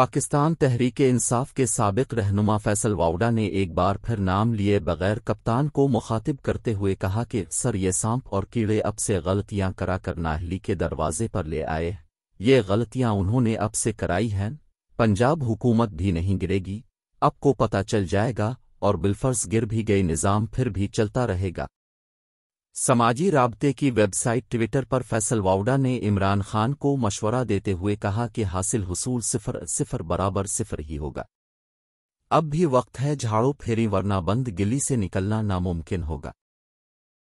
पाकिस्तान तहरीक इंसाफ के सबक रहनुमा फैसल वाउडा ने एक बार फिर नाम लिए बगैर कप्तान को मुखातिब करते हुए कहा कि सर ये सांप और कीड़े अब से गलतियां करा कर नाहली के दरवाजे पर ले आए ये गलतियां उन्होंने अब से कराई हैं पंजाब हुकूमत भी नहीं गिरेगी अब को पता चल जाएगा और बिल्फर्स गिर भी गए निज़ाम फिर भी चलता रहेगा समाजी राबते की वेबसाइट ट्विटर पर फैसल वाउडा ने इमरान खान को मशवरा देते हुए कहा कि हासिल हसूल सिफर सिफर बराबर सिफर ही होगा अब भी वक्त है झाड़ू फेरी वरना बंद गिली से निकलना नामुमकिन होगा